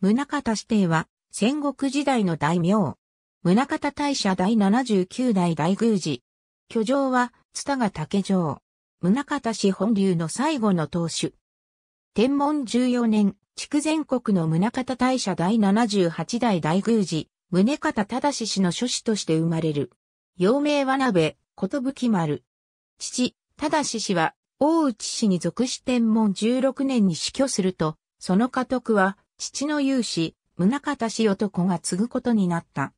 宗方指定は、戦国時代の大名。宗方大社第79代大宮寺。居城は、津田が竹城。宗方氏本流の最後の当主。天文14年、筑前国の宗方大社第78代大宮寺、宗方正氏の諸子として生まれる。幼名は鍋、ことぶき丸。父、正氏は、大内氏に属し天文16年に死去すると、その家督は、父の勇士、宗方氏男が継ぐことになった。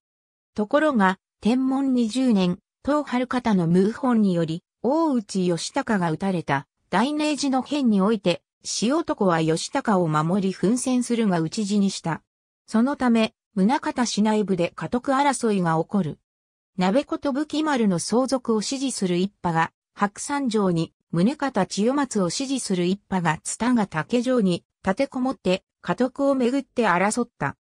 ところが、天文20年、東春方の謀反により、大内義高が撃たれた、大明寺の変において、死男は義高を守り奮戦するが討ち死にした。そのため、宗方市内部で家督争いが起こる。鍋子と武器丸の相続を支持する一派が、白山城に、宗方千代松を支持する一派が津田が竹城に立てこもって家督をめぐって争った。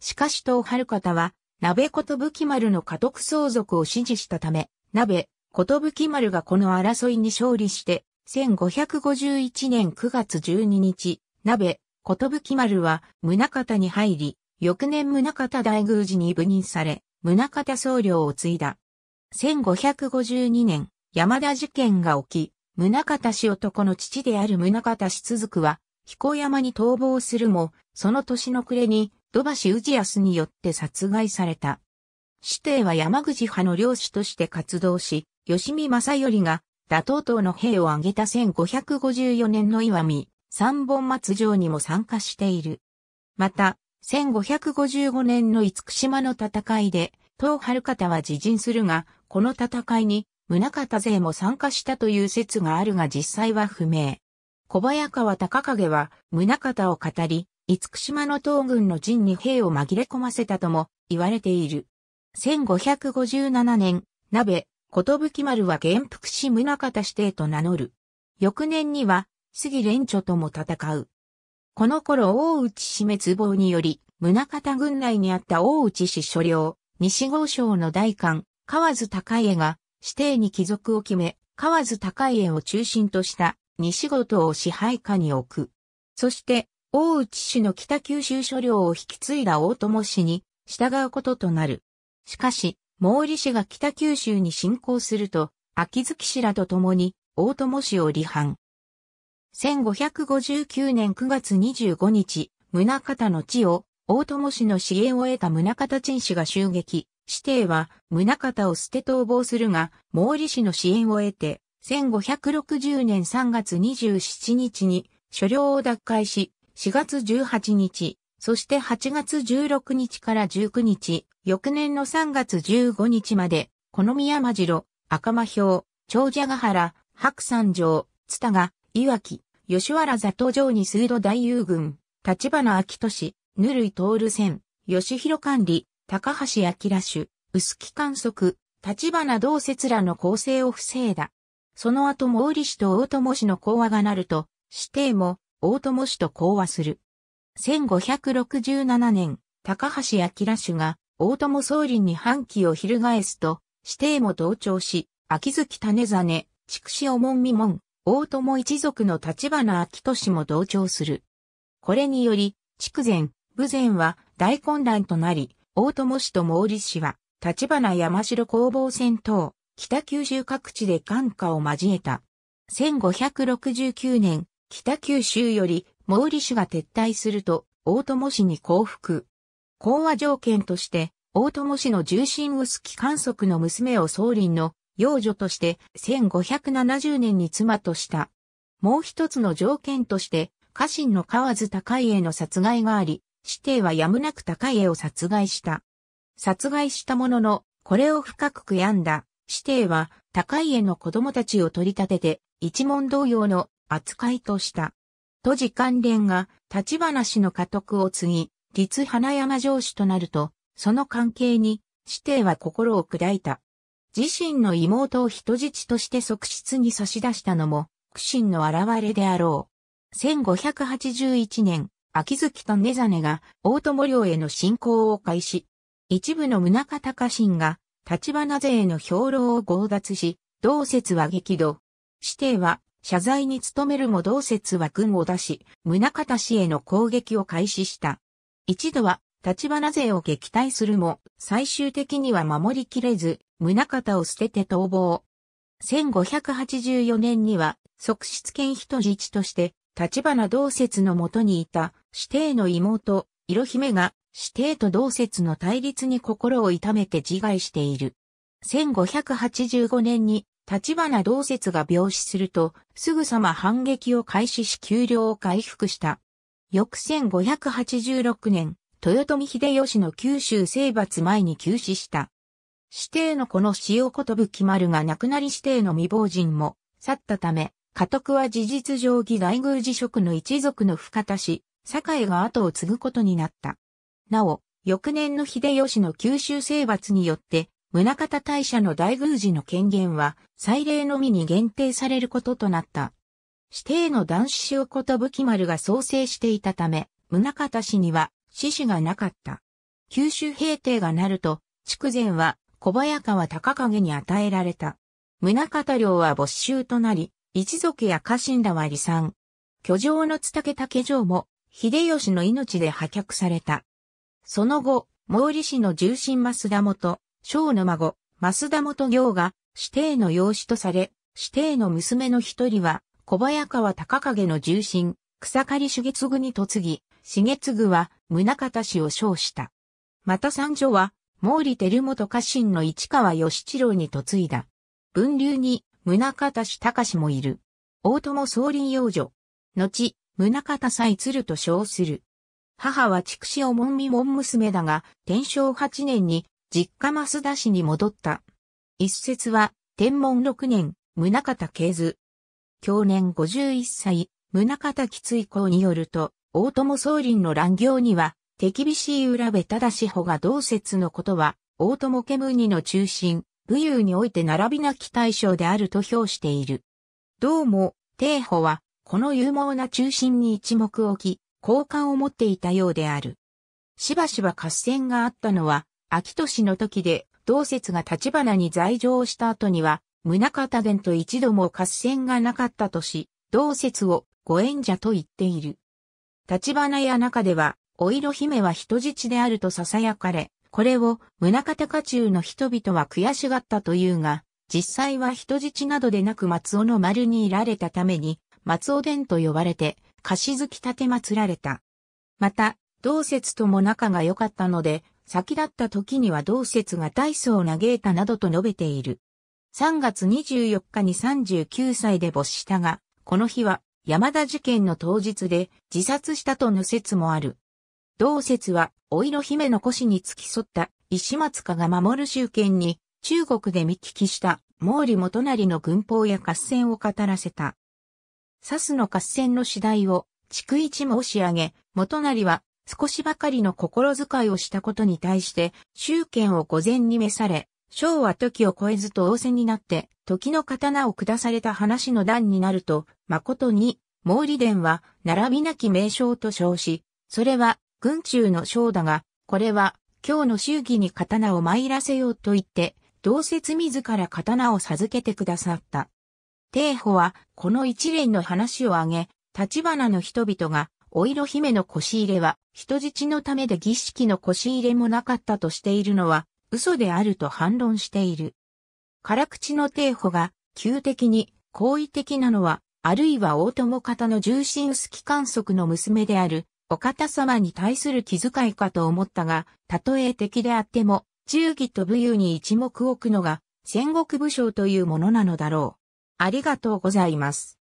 しかし東春方は、鍋ことぶき丸の家督相続を支持したため、鍋ことぶき丸がこの争いに勝利して、1551年9月12日、鍋ことぶき丸は宗方に入り、翌年宗方大宮寺に部任され、宗方僧侶を継いだ。1552年、山田事件が起き、宗方氏男の父である宗方氏続くは、彦山に逃亡するも、その年の暮れに土橋氏康によって殺害された。師弟は山口派の領主として活動し、吉見正頼が打倒党の兵を挙げた1554年の岩見、三本松城にも参加している。また、1555年の五福島の戦いで、東春方は自陣するが、この戦いに、宗方勢も参加したという説があるが実際は不明。小早川高影は、宗方を語り、五福島の東軍の陣に兵を紛れ込ませたとも言われている。1557年、鍋、寿丸は元服し宗方指定と名乗る。翌年には、杉連著とも戦う。この頃大内氏滅亡により、宗方軍内にあった大内氏所領、西郷省の大官、河津高家が、指定に帰属を決め、河津高家を中心とした西仕事を支配下に置く。そして、大内氏の北九州所領を引き継いだ大友氏に従うこととなる。しかし、毛利氏が北九州に侵攻すると、秋月氏らと共に大友氏を離反。1559年9月25日、宗方の地を大友氏の支援を得た宗方陳氏が襲撃。指定は宗方を捨て逃亡するが、毛利氏の支援を得て、1560年3月27日に所領を奪回し、4月18日、そして8月16日から19日、翌年の3月15日まで、この宮間城、赤間表、長者ヶ原、白山城、津田が、岩木、吉原里城に水戸大遊軍、立花明市、ぬるい通る線、吉弘管理、高橋明主、薄木観測、立花同説らの構成を防いだ。その後毛利氏と大友氏の講和がなると、指定も大友氏と講和する。1567年、高橋明主が大友総理に反旗を翻すと、指定も同調し、秋月種真、筑紫お門未ん、大友一族の立花秋俊も同調する。これにより、筑前、武前は大混乱となり、大友氏と毛利氏は、立花山城攻防戦等、北九州各地で眼下を交えた。1569年、北九州より毛利氏が撤退すると、大友氏に降伏。講和条件として、大友氏の重心薄木観測の娘を総林の養女として1570年に妻とした。もう一つの条件として、家臣の河津高家の殺害があり、指定はやむなく高家を殺害した。殺害したものの、これを深く悔やんだ指定は高絵の子供たちを取り立てて一門同様の扱いとした。都時関連が立花氏の家督を継ぎ、立花山城主となると、その関係に、師弟は心を砕いた。自身の妹を人質として側室に差し出したのも、苦心の現れであろう。1581年、秋月と根ネが大友領への侵攻を開始。一部の宗方家臣が立花勢の兵糧を強奪し、同説は激怒。指定は、謝罪に努めるも同説は軍を出し、宗方氏への攻撃を開始した。一度は、立花勢を撃退するも、最終的には守りきれず、宗方を捨てて逃亡。1584年には、側室権人質として、立花同説のもとにいた、指定の妹、色姫が死刑と同説の対立に心を痛めて自害している。1585年に立花同説が病死すると、すぐさま反撃を開始し給料を回復した。翌1586年、豊臣秀吉の九州征伐前に急死した。指定のこの塩ま丸が亡くなり指定の未亡人も去ったため、家督は事実上義外宮辞職の一族の深田氏、堺が後を継ぐことになった。なお、翌年の秀吉の九州征伐によって、宗方大社の大宮寺の権限は、祭礼のみに限定されることとなった。指定の男子師こと武器丸が創生していたため、宗方氏には、獅子がなかった。九州平定がなると、筑前は小早川高影に与えられた。宗方領は没収となり、一族や家臣らは離散。居城の津竹竹城も、秀吉の命で破却された。その後、毛利氏の重臣増田元、小の孫、増田元行が、指定の養子とされ、指定の娘の一人は、小早川隆景の重臣、草刈重次に嫁ぎ、重次は宗方氏を称した。また三女は、毛利輝元家臣の市川義一郎に嫁いだ。分流に、宗方氏隆もいる。大友総林養女。後、宗方さ鶴と称する。母は畜生もんみもん娘だが、天正八年に実家増田市に戻った。一説は、天文六年、宗方慶図。去年五十一歳、宗方吉井公によると、大友宗林の乱行には、手厳しい浦部忠志保が同説のことは、大友家無二の中心、武勇において並びなき対象であると評している。どうも、帝保は、この勇猛な中心に一目置き、好感を持っていたようである。しばしば合戦があったのは、秋年の時で、同説が立花に在場をした後には、宗方伝と一度も合戦がなかったとし、同説をご縁者と言っている。立花や中では、お色姫は人質であると囁かれ、これを宗方家中の人々は悔しがったというが、実際は人質などでなく松尾の丸にいられたために、松尾伝と呼ばれて、貸付き立て祀られた。また、同説とも仲が良かったので、先立った時には同説が大層嘆いたなどと述べている。3月24日に39歳で没したが、この日は山田事件の当日で自殺したとの説もある。同説は、お色姫の腰に付き添った石松家が守る集権に中国で見聞きした毛利元成の軍法や合戦を語らせた。サスの合戦の次第を、逐一申し上げ、元就は、少しばかりの心遣いをしたことに対して、宗権を御前に召され、昭和時を超えずと仰せになって、時の刀を下された話の段になると、誠に、毛利伝は、並びなき名称と称し、それは、軍中の章だが、これは、今日の衆儀に刀を参らせようと言って、同説自ら刀を授けてくださった。帝保は、この一連の話を挙げ、立花の人々が、お色姫の腰入れは、人質のためで儀式の腰入れもなかったとしているのは、嘘であると反論している。辛口の帝保が、急的に、好意的なのは、あるいは大友方の重心薄気観測の娘である、お方様に対する気遣いかと思ったが、たとえ敵であっても、忠義と武勇に一目置くのが、戦国武将というものなのだろう。ありがとうございます。